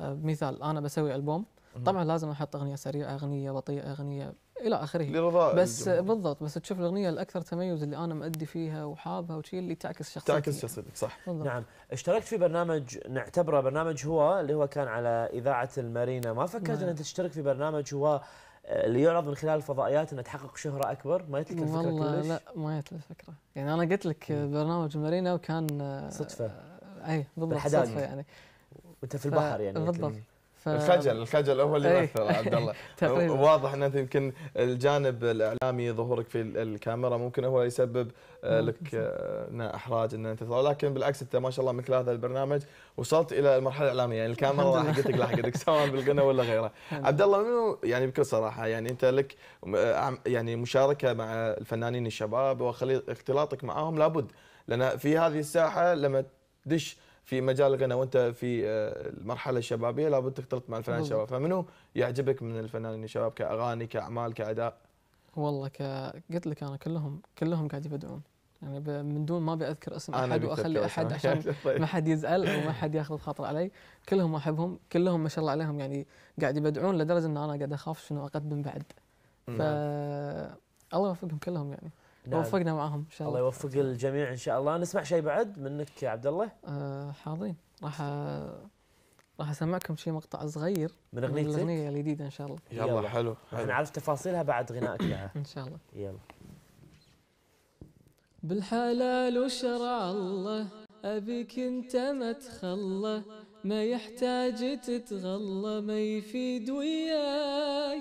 مثال انا بسوي البوم طبعا لازم احط اغنيه سريعه اغنيه بطيئه اغنيه الى اخره لرضاء بس الجمهور. بالضبط بس تشوف الاغنيه الاكثر تميز اللي انا مادي فيها وحابها وشي اللي تعكس شخصيتي تعكس شخصيتك صح بالضبط. نعم اشتركت في برنامج نعتبره برنامج هو اللي هو كان على اذاعه المارينا ما فكرت نعم. ان تشترك في برنامج هو آه، اللي يعرض من خلال الفضائيات انه تحقق شهره اكبر ما لك الفكره والله كلش؟ لا ما يتلك الفكره يعني انا قلت لك برنامج مارينا وكان آه، صدفه اي بالضبط صدفه يعني وانت في البحر يعني بالضبط ف... الخجل الخجل هو اللي إيه. يمثل عبد الله واضح ان يمكن الجانب الاعلامي ظهورك في الكاميرا ممكن هو يسبب آه، لك آه، احراج ان انت تطلع لكن بالعكس انت ما شاء الله خلال هذا البرنامج وصلت الى المرحله الاعلاميه يعني الكاميرا لحقتك لحقتك سواء بالغنى ولا غيره عبد الله منو يعني بكل صراحه يعني انت لك آه، يعني مشاركه مع الفنانين الشباب واختلاطك معاهم لابد لان في هذه الساحه لما تدش في مجالك انا وانت في آه، المرحله الشبابيه لابد تختلط مع الفنانين الشباب فمنو يعجبك من الفنانين الشباب كاغاني كاعمال كاداء؟ والله ك... قلت لك انا كلهم كلهم قاعد يبدعون يعني ب... من دون ما ابي اذكر اسم احد واخلي احد عشان طيب. ما حد يزعل او ما حد ياخذ خاطر علي كلهم احبهم كلهم ما شاء الله عليهم يعني قاعد يبدعون لدرجه ان انا قاعد اخاف شنو اقدم بعد نعم. ف الله يوفقهم كلهم يعني نعم. وفقنا معهم ان شاء الله الله يوفق الجميع ان شاء الله نسمع شيء بعد منك يا عبد الله أه حاضرين راح راح اسمعكم شيء مقطع صغير من اغنيتك من الاغنيه الجديده ان شاء الله يلا, يلا. حلو, حلو. نعرف تفاصيلها بعد غنائك لها ان شاء الله يلا بالحلال وشرع الله أبيك انت ما تخلى ما يحتاج تتغلى ما يفيد وياي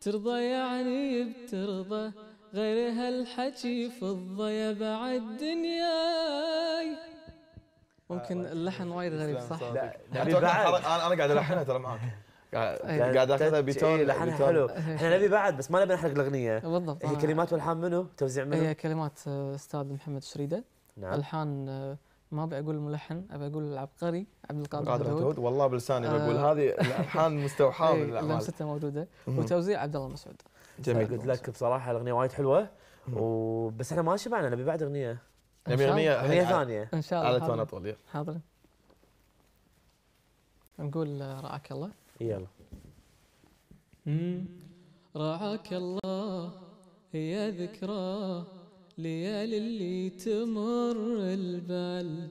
ترضى يعني بترضى غير هالحكي فضة يا بعد دنياي ممكن آه، اللحن وايد غريب صح؟ لا يعني انا انا قاعد الحنها ترى معاك قاعد أيوة. اخذها بيتون إيه، لحن حلو إيه. احنا نبي بعد بس ما نبي نحرق الاغنيه بالضبط هي آه. كلمات والحان منو؟ توزيع منو؟ هي كلمات آه، استاذ محمد شريده نعم الحان ما ابي اقول الملحن ابي اقول العبقري عبد القادر عبد القادر والله بلساني بقول هذه الالحان مستوحاه إيه، من لمسته موجوده وتوزيع عبد الله مسعود جميل قلت لك بصراحه الاغنيه وايد حلوه وبس احنا ما شبعنا نبي بعد اغنيه نبي اغنيه اغنيه ثانيه ان شاء الله على تون اطول حاضر نقول رعاك الله يلا رعاك الله هي ذكرى ليالي اللي تمر البال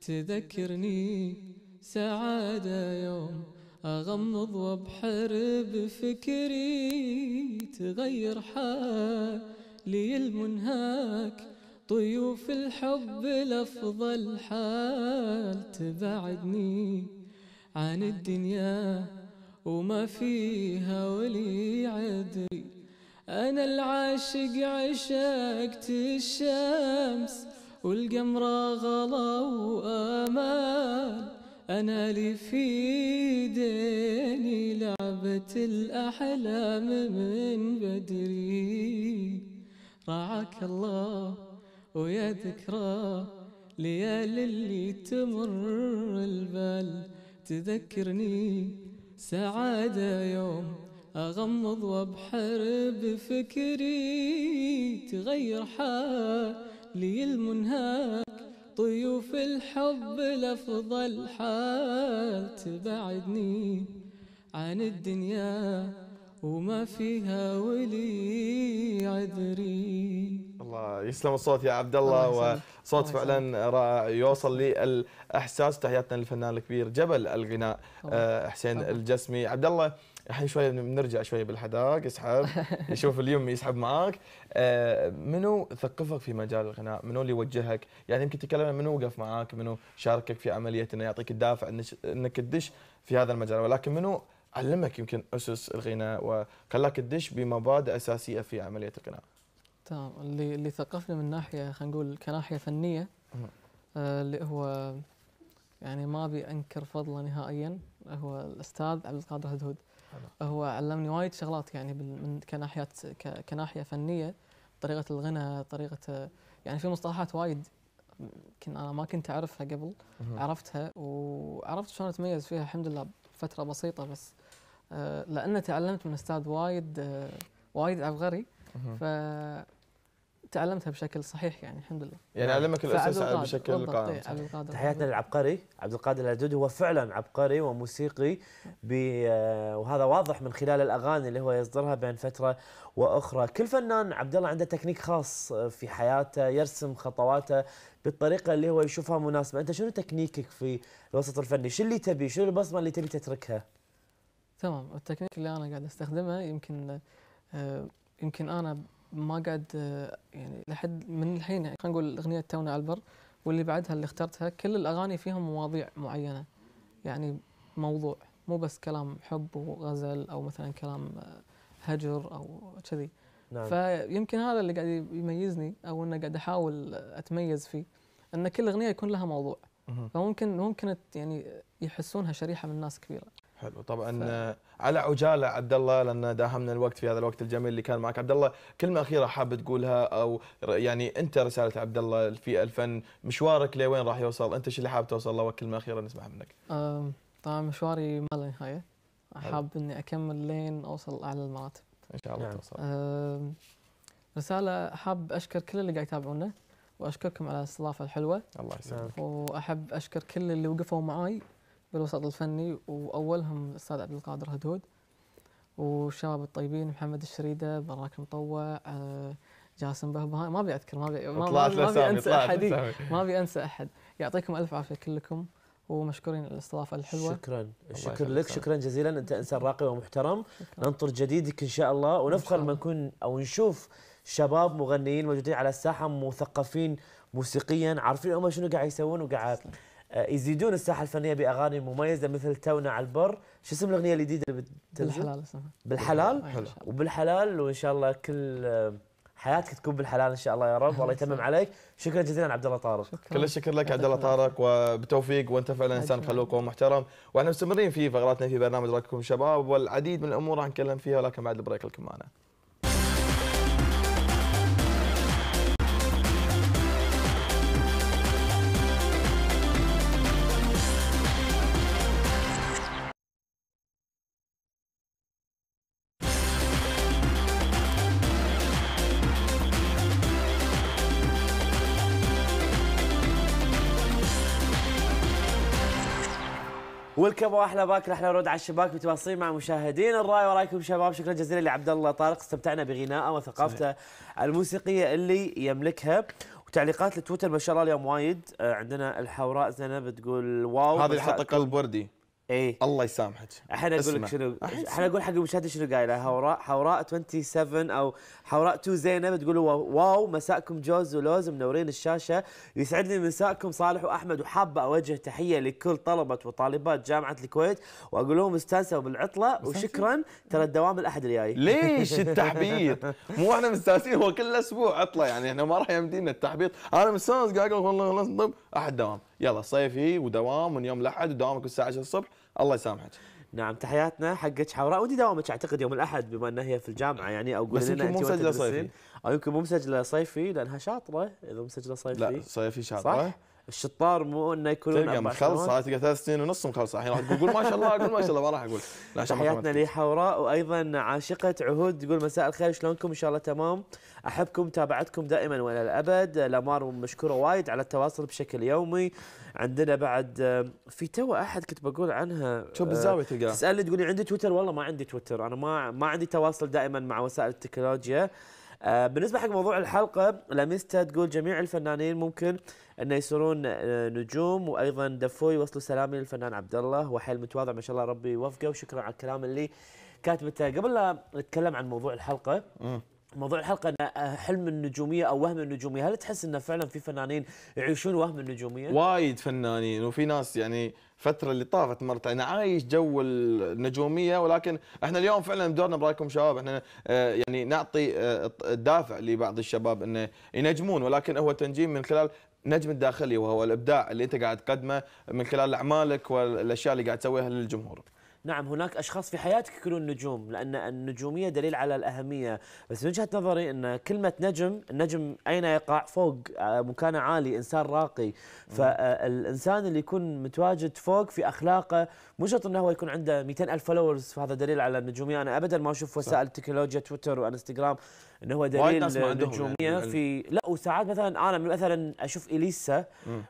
تذكرني سعادة يوم أغمض وابحر بفكري تغير حالي المنهاك طيوف الحب الأفضل حال تبعدني عن الدنيا وما فيها ولي عدري أنا العاشق عشقت الشمس والقمر غلا وآمال أنا لي في ديني لعبة الأحلام من بدري رعاك الله ويا ذكرى ليالي اللي تمر البال تذكرني سعادة يوم أغمض وأبحر بفكري تغير حالي المنهاك طيوف الحب لأفضل حال تبعدني عن الدنيا وما فيها ولي عذري الله يسلم الصوت يا عبد الله, الله وصوت فعلا رائع يوصل للاحساس تحياتنا للفنان الكبير جبل الغناء آه، حسين الجسمي عبد الله الحين شوي بنرجع شوي بالحداق اسحب يشوف اليوم يسحب معاك آه، منو ثقفك في مجال الغناء منو اللي وجهك يعني يمكن تتكلم منو وقف معاك منو شاركك في عمليه انه يعطيك الدافع انك تدش في هذا المجال ولكن منو علمك يمكن اسس الغناء وخلاك تدش بمبادئ اساسيه في عمليه الغناء تمام طيب، اللي اللي ثقفني من ناحيه خلينا نقول كناحيه فنيه آه اللي هو يعني ما ابي انكر فضله نهائيا هو الاستاذ عبد القادر هدهد هو علمني وايد شغلات يعني من كناحيه كناحيه فنيه طريقه الغنى طريقه يعني في مصطلحات وايد كنا انا ما كنت اعرفها قبل عرفتها وعرفت شلون اتميز فيها الحمد لله بفتره بسيطه بس آه، لان تعلمت من استاذ وايد آه، وايد عبقري ف تعلمتها بشكل صحيح يعني الحمد لله يعني نعم. علمك الاساس سعد بشكل قائم إيه، تحياتنا للعبقري عبد القادر العدود هو فعلا عبقري وموسيقي آه، وهذا واضح من خلال الاغاني اللي هو يصدرها بين فتره واخرى كل فنان عبد الله عنده تكنيك خاص آه، في حياته يرسم خطواته بالطريقه اللي هو يشوفها مناسبه انت شنو تكنيكك في الوسط الفني شو اللي تبي شنو البصمه اللي تبي تتركها تمام التكنيك اللي انا قاعد استخدمه يمكن آه، يمكن انا ما قاعد يعني لحد من الحين يعني خلينا نقول اغنيه تونا على البر واللي بعدها اللي اخترتها كل الاغاني فيها مواضيع معينه يعني موضوع مو بس كلام حب وغزل او مثلا كلام آه، هجر او كذي نعم. فيمكن هذا اللي قاعد يميزني او انه قاعد احاول اتميز فيه ان كل اغنيه يكون لها موضوع فممكن ممكن يعني يحسونها شريحه من الناس كبيره حلو طبعا ف... على عجاله عبد الله لان داهمنا الوقت في هذا الوقت الجميل اللي كان معك عبد الله كلمه اخيره حاب تقولها او يعني انت رساله عبد الله في الفن مشوارك لوين راح يوصل انت شو اللي حاب توصل له وكلمه اخيره نسمعها منك أه طبعا مشواري ما له نهايه حاب اني اكمل لين اوصل اعلى المراتب ان شاء الله نعم. توصل أه رساله حاب اشكر كل اللي قاعد يتابعونا واشكركم على الاستضافه الحلوه الله يسلمك واحب اشكر كل اللي وقفوا معاي بالوسط الفني واولهم الاستاذ عبد القادر هدود والشباب الطيبين محمد الشريده براك مطوع آه، جاسم بهبهاي ما ابي اذكر ما ابي ما, ابي انسى احد ما ابي انسى احد يعطيكم الف عافيه كلكم ومشكورين على الاستضافه الحلوه شكرا الشكر لك شكرا جزيلا انت انسان راقي ومحترم شكرا. ننطر جديدك ان شاء الله ونفخر لما نكون او نشوف شباب مغنيين موجودين على الساحه مثقفين موسيقيا عارفين هم شنو قاعد يسوون وقاعد آه، يزيدون الساحه الفنيه باغاني مميزه مثل تونا على البر شو اسم الاغنيه الجديده اللي بتنزل بالحلال اسمها بالحلال حلو. وبالحلال وان شاء الله كل آه، حياتك تكون بالحلال ان شاء الله يا رب والله يتمم عليك شكرا جزيلا عبد الله طارق كل الشكر لك عبد الله طارق وبالتوفيق وانت فعلا انسان خلوق ومحترم واحنا مستمرين في فقراتنا في برنامج راكم شباب والعديد من الامور راح نتكلم فيها ولكن بعد البريك لكم معنا والكبوا احلى باكر احلى ورود على الشباك متواصلين مع مشاهدين الراي ورايكم شباب شكرا جزيلا لعبد الله طارق استمتعنا بغنائه وثقافته الموسيقيه اللي يملكها وتعليقات التويتر ما شاء الله اليوم وايد آه، عندنا الحوراء زينب بتقول واو هذه اللي قلب وردي اي الله يسامحك الحين اقول لك شنو احنا اقول حق المشاهدين شنو قايله حوراء حوراء 27 او حوراء تو زينب تقول واو مساءكم جوز ولوز منورين الشاشه يسعدني مساءكم صالح واحمد وحابه اوجه تحيه لكل طلبه وطالبات جامعه الكويت واقول لهم استانسوا بالعطله وشكرا ترى الدوام الاحد الجاي ليش التحبيط مو احنا مستانسين هو كل اسبوع عطله يعني احنا ما راح يمدينا التحبيط انا مستانس قاعد اقول والله خلاص احد دوام يلا صيفي ودوام من يوم الاحد ودوامك الساعه 10 الصبح الله يسامحك نعم تحياتنا حقك حوراء ودي دوامك اعتقد يوم الاحد بما انها هي في الجامعه يعني او قولي لنا مو مسجله صيفي او يمكن مو مسجله صيفي لانها شاطره اذا مسجله صيفي لا صيفي شاطره صح؟ الشطار مو انه يكونون تلقى مخلصه تلقى ثلاث سنين ونص مخلصه الحين راح تقول ما شاء الله اقول ما شاء الله ما راح اقول لا تحياتنا لحوراء وايضا عاشقه عهود تقول مساء الخير شلونكم ان شاء الله تمام احبكم متابعتكم دائما والى الابد لامار مشكوره وايد على التواصل بشكل يومي عندنا بعد في تو احد كنت بقول عنها شوف بالزاويه آه، تلقاها تسالني تقول عندي تويتر والله ما عندي تويتر انا ما ما عندي تواصل دائما مع وسائل التكنولوجيا آه، بالنسبه حق موضوع الحلقه لاميستا تقول جميع الفنانين ممكن انه يصيرون آه، نجوم وايضا دفوي وصلوا سلامي للفنان عبد الله وحيل متواضع ما شاء الله ربي يوفقه وشكرا على الكلام اللي كاتبته قبل لا نتكلم عن موضوع الحلقه موضوع الحلقة أن آه، حلم النجومية أو وهم النجومية هل تحس أنه فعلا في فنانين يعيشون وهم النجومية؟ وايد فنانين وفي ناس يعني الفتره اللي طافت مرت انا عايش جو النجوميه ولكن احنا اليوم فعلا دورنا برايكم شباب احنا آه، يعني نعطي آه، الدافع لبعض الشباب انه ينجمون ولكن هو تنجيم من خلال نجم الداخلي وهو الابداع اللي انت قاعد تقدمه من خلال اعمالك والاشياء اللي قاعد تسويها للجمهور نعم هناك أشخاص في حياتك يكونون نجوم لأن النجومية دليل على الأهمية بس من وجهة نظري أن كلمة نجم النجم أين يقع فوق آه، مكانه عالي إنسان راقي فالإنسان آه، اللي يكون متواجد فوق في أخلاقه مو شرط أنه هو يكون عنده 200 ألف فولورز فهذا دليل على النجومية أنا أبدا ما أشوف وسائل التكنولوجيا تويتر وانستغرام ان هو دليل يعني نجوميه في لا وساعات مثلا انا مثلا اشوف اليسا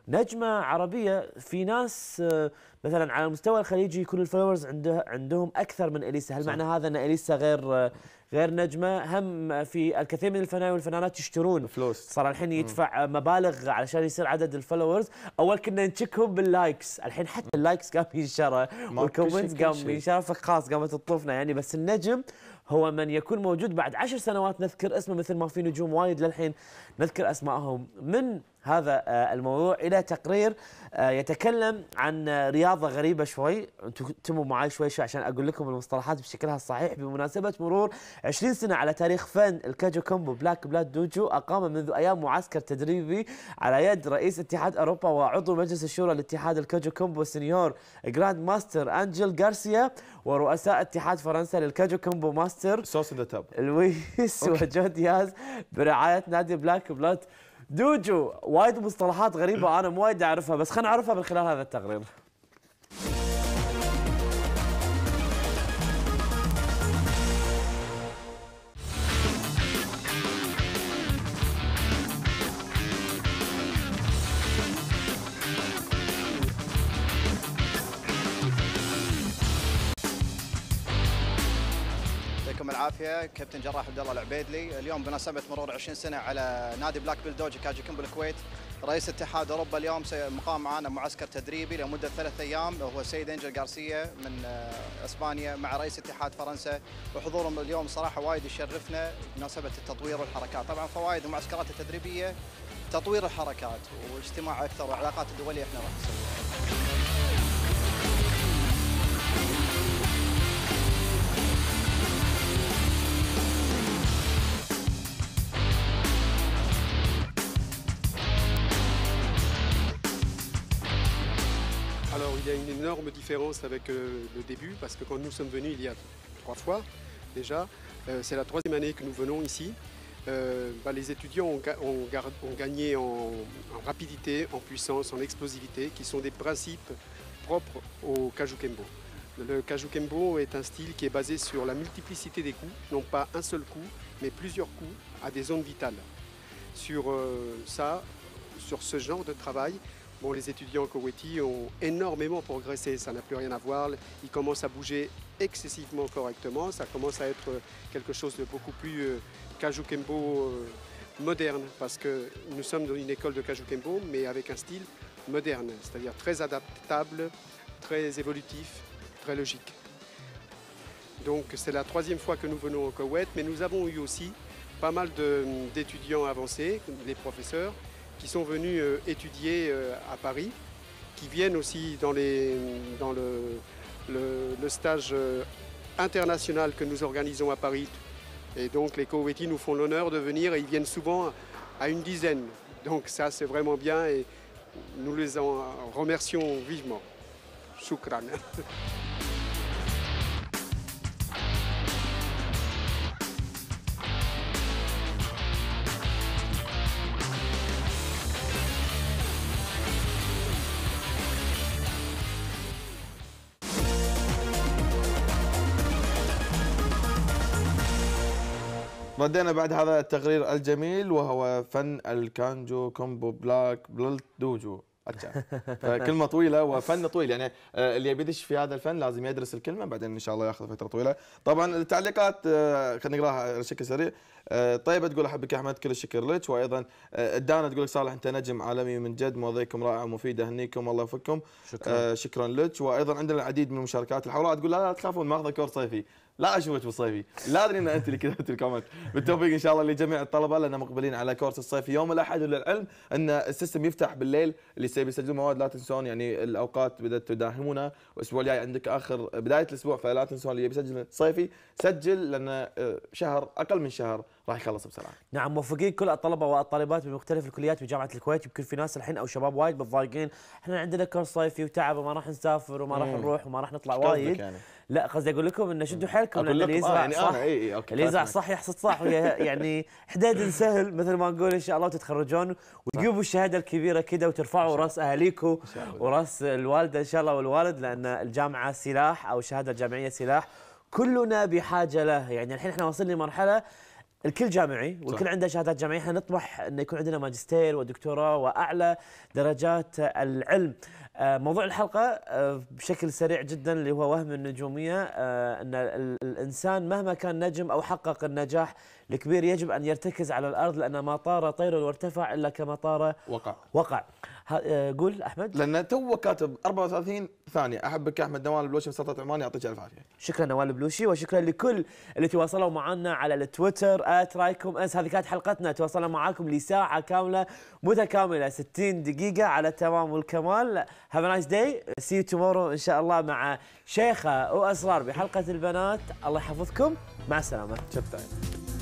نجمه عربيه في ناس آه، مثلا على المستوى الخليجي يكون الفولورز عنده عندهم اكثر من اليسا هل صح. معنى هذا ان اليسا غير آه، غير نجمه هم في الكثير من الفنانين والفنانات يشترون فلوس صار الحين يدفع مم. آه، مبالغ علشان يصير عدد الفولورز اول كنا نشكهم باللايكس الحين حتى اللايكس قام ينشرى والكومنتس قام ينشر فخلاص قامت تطوفنا يعني بس النجم هو من يكون موجود بعد عشر سنوات نذكر اسمه مثل ما في نجوم وايد للحين نذكر اسمائهم من هذا آه، الموضوع إلى تقرير آه، يتكلم عن آه، رياضة غريبة شوي انتم معي شوي شوي عشان أقول لكم المصطلحات بشكلها الصحيح بمناسبة مرور 20 سنة على تاريخ فن الكاجو كومبو بلاك بلاد دوجو أقام منذ أيام معسكر تدريبي على يد رئيس اتحاد أوروبا وعضو مجلس الشورى لاتحاد الكاجو كومبو سنيور جراند ماستر أنجل غارسيا ورؤساء اتحاد فرنسا للكاجو كومبو ماستر سوس ذا تاب لويس وجو دياز برعاية نادي بلاك بلاد دوجو وايد مصطلحات غريبه انا مو وايد اعرفها بس خلينا نعرفها من خلال هذا التقرير العافيه كابتن جراح عبد الله العبيدلي اليوم بمناسبه مرور 20 سنه على نادي بلاك بيل دوج كاجيكم بالكويت رئيس اتحاد اوروبا اليوم مقام معنا معسكر تدريبي لمده ثلاث ايام وهو السيد انجل غارسيا من آه، اسبانيا مع رئيس اتحاد فرنسا وحضورهم اليوم صراحه وايد يشرفنا بمناسبه التطوير والحركات طبعا فوائد المعسكرات التدريبيه تطوير الحركات واجتماع اكثر وعلاقات الدوليه احنا راح نسويها Alors il y a une énorme différence avec euh, le début parce que quand nous sommes venus il y a trois fois déjà, euh, c'est la troisième année que nous venons ici. Euh, bah, les étudiants ont, gagné en, rapidité, en puissance, en explosivité, qui sont des principes propres au Kajukembo. Le Kajukembo est un style qui est basé sur la multiplicité des coups, non pas un seul coup, mais plusieurs coups à des zones vitales. Sur ça, sur ce genre de travail, les étudiants Koweïti ont énormément progressé, ça n'a plus rien à voir. Ils commencent à bouger excessivement correctement, ça commence à être quelque chose de beaucoup plus euh, Kajukembo euh, moderne, parce que nous sommes dans une école de Kajukembo, mais avec un style moderne, c'est-à-dire très adaptable, très évolutif, très logique. Donc c'est la troisième fois que nous venons au Koweït, mais nous avons eu aussi pas mal d'étudiants avancés, les professeurs, qui sont venus euh, étudier euh, à Paris, qui viennent aussi dans, les, dans le, stage euh, international que nous organisons à Paris. Et donc les Coveti nous font l'honneur de venir et ils viennent souvent à une dizaine. Donc ça c'est vraiment bien et nous les en remercions vivement. Shukran. ردينا بعد هذا التقرير الجميل وهو فن الكانجو كومبو بلاك بلت دوجو كلمة طويلة وفن طويل يعني آه، اللي يدش في هذا الفن لازم يدرس الكلمة بعدين إن شاء الله ياخذ فترة طويلة طبعا التعليقات آه، خلينا نقراها على شكل سريع آه، طيبة تقول أحبك يا أحمد كل الشكر لك وأيضا الدانة تقول لك صالح أنت نجم عالمي من جد مواضيعكم رائعة ومفيدة أهنيكم الله يوفقكم شكرا, شكرا لك وأيضا عندنا العديد من المشاركات الحوراء تقول لا لا تخافون ماخذة كور صيفي لا اشوفك بالصيفي لا ادري ان انت اللي كتبت الكومنت بالتوفيق ان شاء الله لجميع الطلبه لان مقبلين على كورس الصيفي يوم الاحد وللعلم ان السيستم يفتح بالليل اللي سيبي يسجل مواد لا تنسون يعني الاوقات بدات تداهمونا الاسبوع الجاي عندك اخر بدايه الاسبوع فلا تنسون اللي بيسجل صيفي سجل لان آه، شهر اقل من شهر راح يخلص بسرعه. نعم موفقين كل الطلبه والطالبات بمختلف الكليات بجامعه الكويت يمكن في ناس الحين او شباب وايد متضايقين احنا عندنا كورس صيفي وتعب وما راح نسافر وما راح نروح وما راح نطلع وايد. يعني. لا قصدي اقول لكم انه شدوا حيلكم لان اللي آه، يزرع يعني آه يعني صح إيه إيه أوكي اللي يزرع صح يحصد صح يعني حداد سهل مثل ما نقول ان شاء الله وتتخرجون وتجيبوا الشهاده الكبيره كذا وترفعوا راس اهاليكم وراس الوالده ان شاء الله والوالد لان الجامعه سلاح او الشهاده الجامعيه سلاح كلنا بحاجه له يعني الحين احنا واصلين لمرحله الكل جامعي والكل عنده شهادات جامعيه احنا نطمح انه يكون عندنا ماجستير ودكتوراه واعلى درجات العلم آه، موضوع الحلقة آه، بشكل سريع جدا اللي هو وهم النجومية آه، أن الإنسان مهما كان نجم أو حقق النجاح الكبير يجب أن يرتكز على الأرض لأن ما طار طير وارتفع إلا كما طار وقع وقع آه، قول أحمد لأن تو كاتب 34 ثانية أحبك يا أحمد نوال البلوشي سلطه عمان يعطيك ألف عافية شكرا نوال البلوشي وشكرا لكل اللي تواصلوا معنا على التويتر رايكم أنس هذه كانت حلقتنا تواصلنا معاكم لساعة كاملة متكاملة 60 دقيقة على التمام والكمال هاف نايس داي سي يو تومورو إن شاء الله مع شيخة وأسرار بحلقة البنات الله يحفظكم مع السلامة شكرا